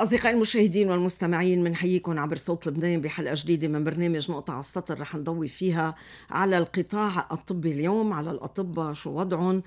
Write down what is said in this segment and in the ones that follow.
أصدقائي المشاهدين والمستمعين بنحييكم عبر صوت لبنان بحلقة جديدة من برنامج نقطة على السطر رح نضوي فيها على القطاع الطبي اليوم على الأطباء شو وضعهم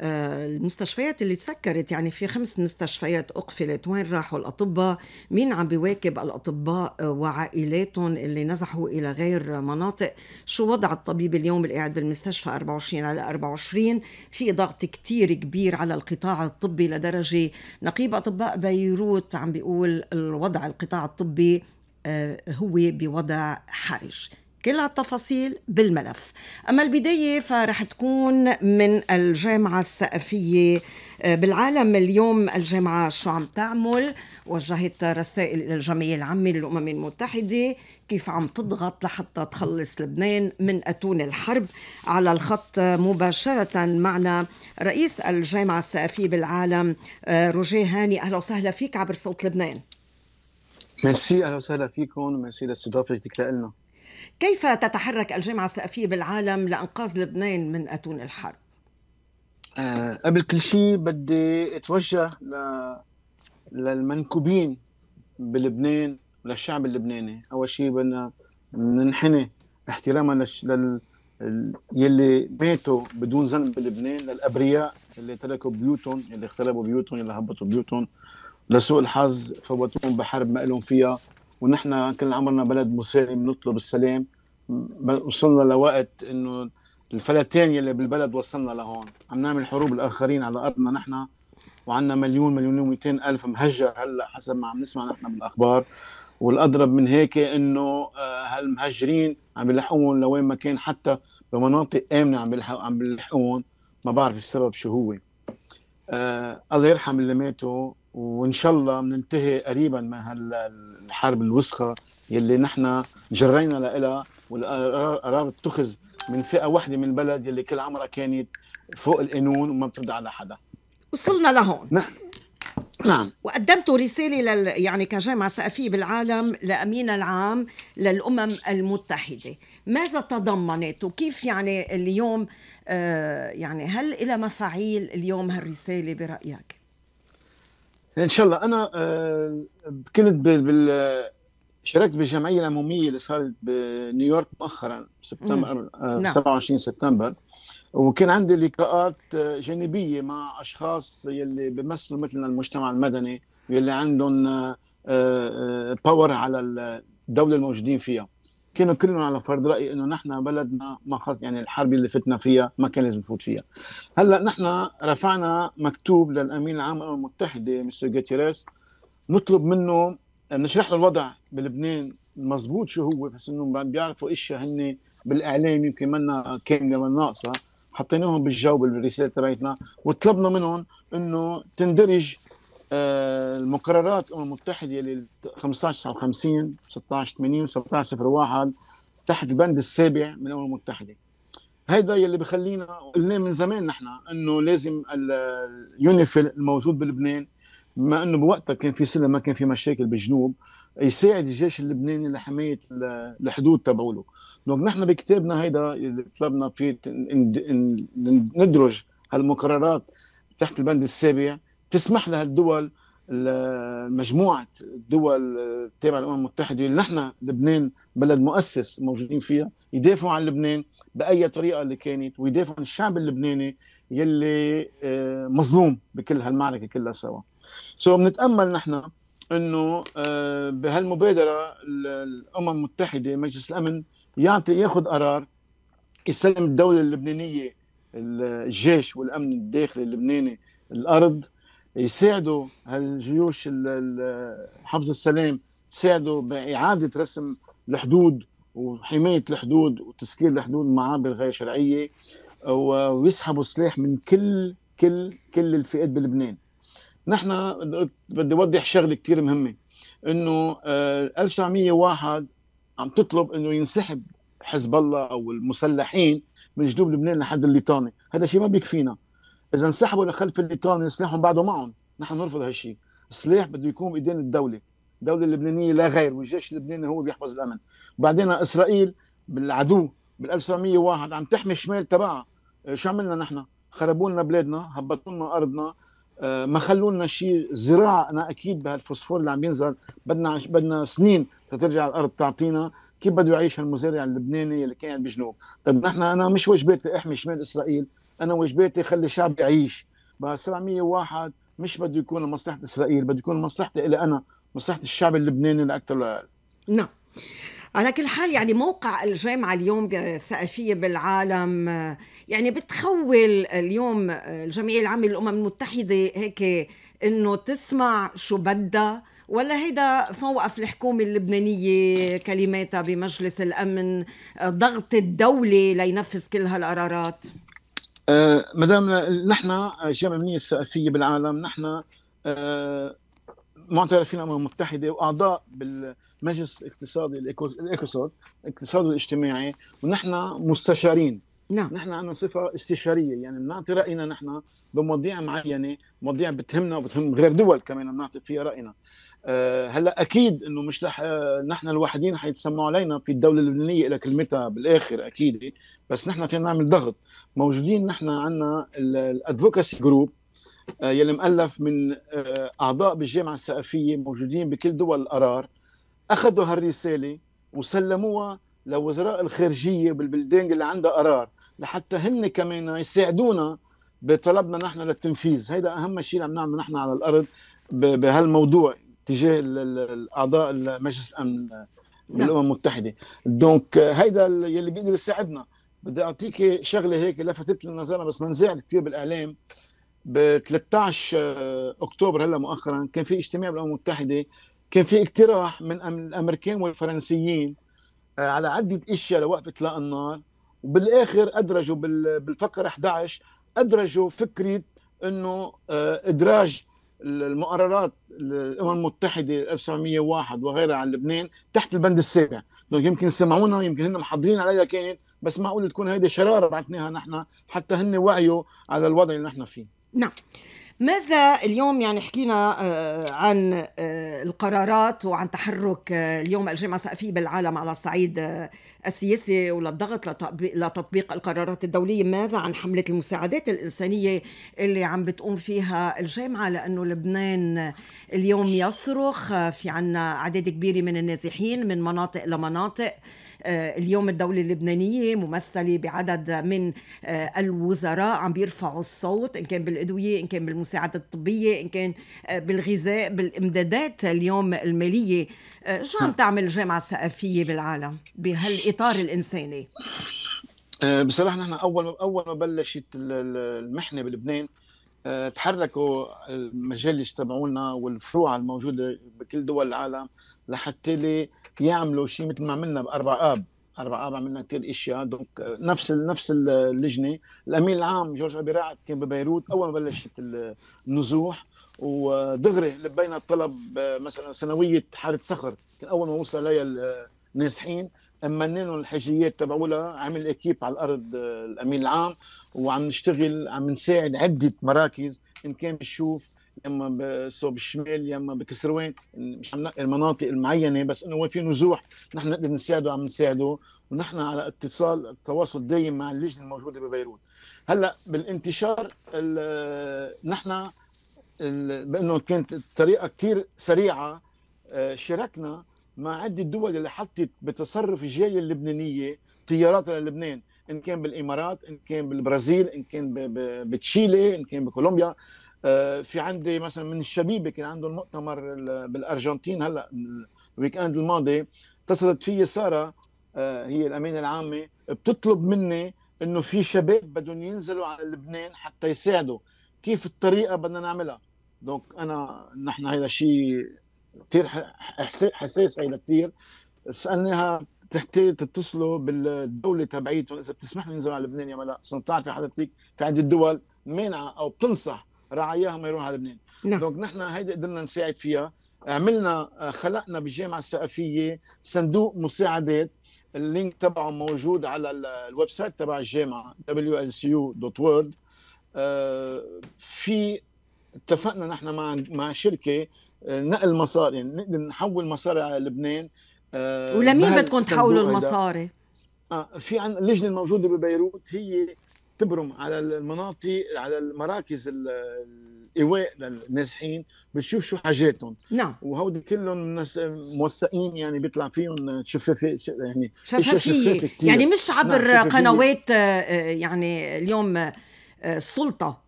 آه، المستشفيات اللي تسكرت يعني في خمس مستشفيات أقفلت وين راحوا الأطباء مين عم بيواكب الأطباء آه، وعائلاتهم اللي نزحوا إلى غير مناطق شو وضع الطبيب اليوم اللي قاعد بالمستشفى 24 على 24 في ضغط كتير كبير على القطاع الطبي لدرجة نقيب أطباء بيروت عم بيقول الوضع القطاع الطبي آه، هو بوضع حرج كل هالتفاصيل بالملف أما البداية فرح تكون من الجامعة الثقافية آه، بالعالم اليوم الجامعة شو عم تعمل وجهت رسائل إلى الجمعية العامة للأمم المتحدة كيف عم تضغط لحتى تخلص لبنان من أتون الحرب على الخط مباشرة معنا رئيس الجامعة الثقافية بالعالم آه، روجيه هاني أهلا وسهلا فيك عبر صوت لبنان ميرسي اهلا وسهلا فيكم ميرسي لاستضافتك لنا كيف تتحرك الجامعة السقفية بالعالم لإنقاذ لبنان من أتون الحرب؟ أه قبل كل شيء بدي اتوجه ل... للمنكوبين بلبنان وللشعب اللبناني اول شيء بدنا ننحني احتراما لش... لل يلي ماتوا بدون ذنب بلبنان للابرياء اللي تركوا بيوتهم اللي اختربوا بيوتهم اللي هبطوا بيوتهم لسوء الحظ فوتوهم بحرب ما لهم فيها ونحن كل عمرنا بلد مسالم نطلب السلام وصلنا لوقت انه الفلتان يلي بالبلد وصلنا لهون عم نعمل حروب الاخرين على ارضنا نحن وعندنا مليون مليون و200 الف مهجر هلا حسب ما عم نسمع نحن بالاخبار والاضرب من هيك انه آه، هالمهجرين عم بيلحقون لوين ما كان حتى بمناطق امنه عم عم بيلحقون ما بعرف السبب شو هو آه الله يرحم اللي ماتوا وان شاء الله بننتهي قريبا من هالحرب الوسخه يلي نحن جرينا لها والقرار اتخذ من فئه واحده من البلد يلي كل عمرها كانت فوق القانون وما بترد على حدا وصلنا لهون نعم نعم وقدمتوا رسالة لل... يعني كجامعة سقفية بالعالم لأمين العام للأمم المتحدة ماذا تضمنت وكيف يعني اليوم آه يعني هل إلى مفاعيل اليوم هالرسالة برأيك؟ ان شاء الله انا آه، كنت بال شاركت بالجمعيه العموميه اللي صارت بنيويورك مؤخرا سبتمبر 27 آه، نعم. سبتمبر وكان عندي لقاءات آه، جانبيه مع اشخاص يلي بيمثلوا مثلنا المجتمع المدني يلي عندهم باور على الدوله الموجودين فيها كانوا كلهم على فرض راي انه نحن بلدنا ما خص يعني الحرب اللي فتنا فيها ما كان لازم نفوت فيها هلا نحن رفعنا مكتوب للامين العام للامم المتحده مستر جوتيريس نطلب منه نشرح له الوضع بلبنان مزبوط شو هو بس انه بيعرفوا اشياء هن بالاعلام يمكن منا كامله ولا ناقصه حطيناهم بالجو بالرساله تبعتنا وطلبنا منهم انه تندرج آه، المقررات الامم المتحده اللي 15 59 16 80 17 تحت البند السابع من الامم المتحده هيدا يلي بخلينا قلنا من زمان نحن انه لازم اليونيفيل الموجود بلبنان ما انه بوقتها كان في سلم ما كان في مشاكل بالجنوب يساعد الجيش اللبناني لحمايه الحدود تبعوله دونك نحن بكتابنا هيدا اللي طلبنا فيه ندرج هالمقررات تحت البند السابع تسمح لها الدول مجموعة الدول التابعة للأمم المتحدة اللي نحن لبنان بلد مؤسس موجودين فيها يدافعوا عن لبنان بأي طريقة اللي كانت ويدافعوا عن الشعب اللبناني يلي آه، مظلوم بكل هالمعركة كلها سوا سو so, بنتأمل نحن انه آه، بهالمبادره الامم المتحده مجلس الامن يعطي ياخذ قرار يسلم الدوله اللبنانيه الجيش والامن الداخلي اللبناني الارض يساعدوا هالجيوش حفظ السلام ساعدوا باعاده رسم الحدود وحمايه الحدود وتسكير الحدود معابر غير شرعيه ويسحبوا السلاح من كل كل كل الفئات بلبنان نحن بدي اوضح شغله كثير مهمه انه 1901 آه، عم تطلب انه ينسحب حزب الله او المسلحين من جنوب لبنان لحد الليطاني هذا شيء ما بيكفينا اذا انسحبوا لخلف الليتون سلاحهم بعده معهم نحن نرفض هالشيء السلاح بده يكون بايدين الدوله الدوله اللبنانيه لا غير والجيش اللبناني هو بيحفظ الامن بعدين اسرائيل بالعدو بال 1901 عم تحمي الشمال تبعها آه، شو عملنا نحن خربوا لنا بلادنا هبطوا لنا ارضنا آه، ما خلوا لنا شيء الزراعه انا اكيد بهالفوسفور اللي عم ينزل بدنا بدنا سنين لترجع الارض تعطينا كيف بده يعيش هالمزارع اللبناني اللي كان بجنوب طيب نحن انا مش واجباتي احمي شمال اسرائيل انا واجباتي خلي الشعب يعيش 701 مش بده يكون لمصلحه اسرائيل بده يكون لمصلحتي الي انا مصلحه الشعب اللبناني لا ولا اقل نعم على كل حال يعني موقع الجامعة اليوم آه، الثقافية بالعالم آه، يعني بتخول اليوم آه، الجمعية العامة للأمم المتحدة هيك إنه تسمع شو بدها ولا هيدا موقف الحكومة اللبنانية كلماتها بمجلس الأمن ضغط الدولة لينفذ كل هالقرارات آه، مدام نحن الجامعه المهنيه الثقافيه بالعالم نحن آه، معترفين الامم المتحده واعضاء بالمجلس الاقتصادي الايكوسود الاقتصادي الاجتماعي ونحن مستشارين نعم نحن عندنا صفه استشاريه يعني بنعطي راينا نحن بمواضيع معينه مواضيع بتهمنا وبتهم غير دول كمان بنعطي فيها راينا أه هلا اكيد انه مش رح آه، نحن الوحيدين حيتسمعوا علينا في الدوله اللبنانيه الى كلمتها بالاخر اكيد بس نحن فينا نعمل ضغط موجودين نحن عندنا الادفوكاسي آه، جروب يلي مؤلف من آه، اعضاء بالجامعه الثقافيه موجودين بكل دول القرار اخذوا هالرساله وسلموها لوزراء الخارجيه بالبلدان اللي عندها قرار لحتى هن كمان يساعدونا بطلبنا نحن للتنفيذ هيدا اهم شيء اللي عم نعمله نحن على الارض بهالموضوع تجاه الاعضاء مجلس الامن بالامم نعم. المتحده دونك هيدا يلي بيقدر يساعدنا بدي اعطيك شغله هيك لفتت للنظر بس ما نزعت كثير بالاعلام ب 13 اكتوبر هلا مؤخرا كان في اجتماع بالامم المتحده كان في اقتراح من الامريكان والفرنسيين آه، على عده اشياء لوقف اطلاق النار وبالاخر ادرجوا بالفقره 11 ادرجوا فكره انه آه، ادراج المقررات الامم المتحده 1901 وغيرها عن لبنان تحت البند السابع يمكن سمعونا يمكن هن محضرين عليها كانت بس معقول تكون هيدي شراره بعثناها نحن حتى هن وعيوا على الوضع اللي نحن فيه نعم ماذا اليوم يعني حكينا آه، عن آه، القرارات وعن تحرك آه، اليوم الجامعة الثقافية بالعالم على الصعيد السياسي وللضغط لتطبيق القرارات الدولية ماذا عن حملة المساعدات الإنسانية اللي عم بتقوم فيها الجامعة لأنه لبنان اليوم يصرخ في عنا أعداد كبيرة من النازحين من مناطق لمناطق اليوم الدولة اللبنانية ممثلة بعدد من الوزراء عم بيرفعوا الصوت إن كان بالأدوية إن كان بالمساعدات المساعده الطبيه ان كان آه، بالغذاء بالامدادات اليوم الماليه آه، شو عم نعم. تعمل الجامعه الثقافيه بالعالم بهالاطار الانساني؟ آه، بصراحه نحن اول اول ما بلشت المحنه بلبنان تحركوا المجالس تبعونا والفروع الموجوده بكل دول العالم لحتى لي يعملوا شيء مثل ما عملنا باربع اب اربع اربع عملنا كثير اشياء دونك نفس نفس اللجنه الامين العام جورج ابي رعد كان ببيروت اول ما بلشت النزوح ودغري لبينا الطلب مثلا سنويه حاله صخر كان اول ما وصل لها النازحين امنا لهم الحاجيات تبعولها عمل اكيب على الارض الامين العام وعم نشتغل عم نساعد عده مراكز ان كان بالشوف اما بصوب الشمال يا اما بكسروان مش عم المناطق المعينه بس انه وين في نزوح نحن نقدر نساعده عم نساعده ونحن على اتصال تواصل دايم مع اللجنه الموجوده ببيروت هلا بالانتشار نحن بانه كانت الطريقه كثير سريعه آه، شاركنا مع عده دول اللي حطت بتصرف الجاليه اللبنانيه طياراتها للبنان ان كان بالامارات ان كان بالبرازيل ان كان بتشيلي ان كان بكولومبيا آه، في عندي مثلا من الشبيبه كان عندهم مؤتمر بالارجنتين هلا الويك اند الماضي اتصلت في ساره آه، هي الامينه العامه بتطلب مني انه في شباب بدهم ينزلوا على لبنان حتى يساعدوا كيف الطريقه بدنا نعملها دونك انا نحن هيدا الشيء كثير حساس هيدا كثير سالناها تحتاج تتصلوا بالدوله تبعيتهم اذا بتسمح لي ينزلوا على لبنان يا ملا بتعرفي حضرتك في عندي دول مانعه او بتنصح رعاياها ما يروح على لبنان نعم. دونك نحن هيدي قدرنا نساعد فيها عملنا آه، خلقنا بالجامعه الثقافيه صندوق مساعدات اللينك تبعه موجود على الويب سايت تبع الجامعه wlcu.world آه، في اتفقنا نحن مع مع شركه آه، نقل مصاري نقدر نحول مصاري على لبنان ولمين بدكم تحولوا المصاري؟ في عن اللجنه الموجوده ببيروت هي تبرم على المناطق على المراكز الايواء للنازحين بتشوف شو حاجاتهم نعم وهودي كلهم موثقين يعني بيطلع فيهم شفافيه يعني شفافيه يعني مش عبر نعم قنوات آه، آه، يعني اليوم آه، السلطه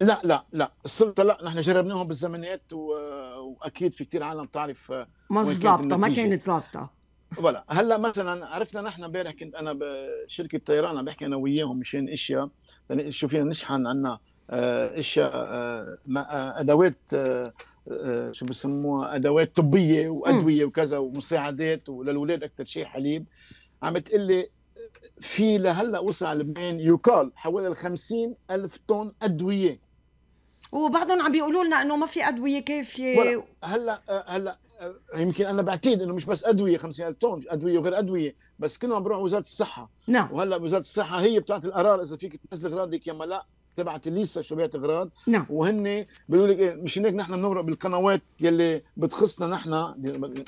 لا لا لا السلطه لا نحن جربناهم بالزمانات واكيد في كثير عالم تعرف ما ظابطه ما كانت ظابطه فوالا هلا مثلا عرفنا نحن امبارح كنت انا بشركه طيران عم بحكي انا وياهم مشان اشياء يعني شو فينا نشحن عنا آه، اشياء آه، آه، ادوات شو بسموها ادوات طبيه وادويه وكذا ومساعدات وللاولاد اكثر شيء حليب عم تقول لي في لهلا وصل على لبنان يقال حوالي ال ألف طن أدوية وبعضهم عم بيقولوا لنا انه ما في ادويه كافيه هلا هلا يمكن انا بعتيد انه مش بس ادويه 50000 طن ادويه وغير ادويه بس كلهم بروح وزاره الصحه نعم وهلا وزاره الصحه هي بتعطي القرار اذا فيك تنزل اغراضك يا ما لا تبعت ليسا شو بيعت اغراض نعم وهن بيقولوا لك إيه، مش هيك نحن بنمرق بالقنوات يلي بتخصنا نحن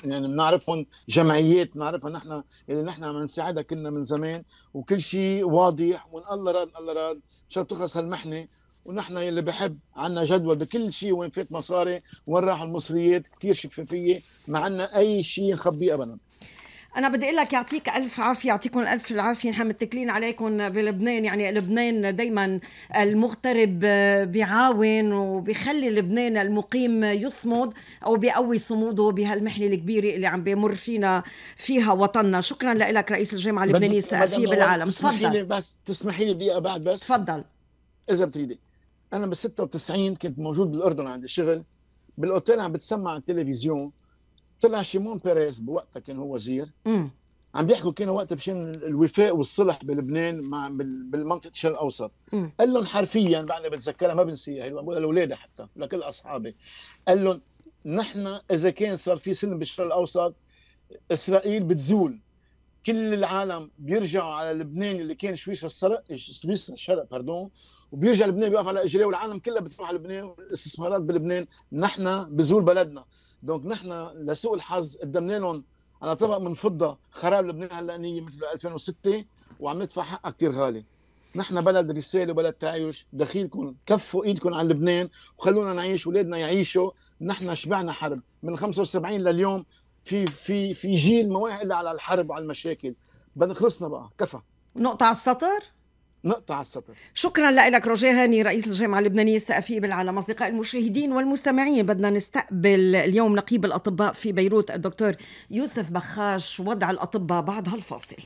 يعني بنعرفهم جمعيات بنعرفها نحن يلي نحن عم نساعدها كنا من زمان وكل شيء واضح وان الله راد الله راد مشان تخلص هالمحنه ونحن اللي بحب عنا جدول بكل شيء وين فات مصاري وين راح المصريات كثير شفافيه ما عنا اي شيء نخبيه ابدا انا بدي اقول لك يعطيك الف عافيه يعطيكم الف العافيه نحن متكلين عليكم بلبنان يعني لبنان دائما المغترب بيعاون وبيخلي لبنان المقيم يصمد او بيقوي صموده بهالمحنه الكبيره اللي عم بيمر فينا فيها وطننا شكرا لك رئيس الجامعه اللبنانيه الثقافيه بالعالم تفضل بس تسمحي لي دقيقه بعد بس تفضل اذا بتريدي انا بال 96 كنت موجود بالاردن عندي شغل بالاوتيل عم بتسمع على التلفزيون طلع شيمون بيريز بوقتها كان هو وزير عم بيحكوا كانوا وقتها بشان الوفاء والصلح بلبنان مع بالمنطقه الشرق الاوسط قال لهم حرفيا بعدني بتذكرها ما بنسيها بقول لاولادي حتى لكل اصحابي قال لهم نحن اذا كان صار في سلم بالشرق الاوسط اسرائيل بتزول كل العالم بيرجعوا على لبنان اللي كان سويسرا السرق سويسرا الشرق باردون وبيرجع لبنان بيقف على اجريه والعالم كلها بتروح على لبنان والاستثمارات بلبنان نحن بزول بلدنا دونك نحن لسوء الحظ قدمنا لهم على طبق من فضه خراب لبنان هلأنية مثل 2006 وعم ندفع حقها كثير غالي نحن بلد رساله وبلد تعايش دخيلكم كفوا ايدكم عن لبنان وخلونا نعيش اولادنا يعيشوا نحن شبعنا حرب من 75 لليوم في في في جيل مواعد على الحرب وعلى المشاكل بدنا خلصنا بقى كفى نقطة على السطر؟ نقطة على السطر شكرا لك روجيه هاني رئيس الجامعة اللبنانية الثقافية بالعالم أصدقائي المشاهدين والمستمعين بدنا نستقبل اليوم نقيب الأطباء في بيروت الدكتور يوسف بخاش وضع الأطباء بعد هالفاصل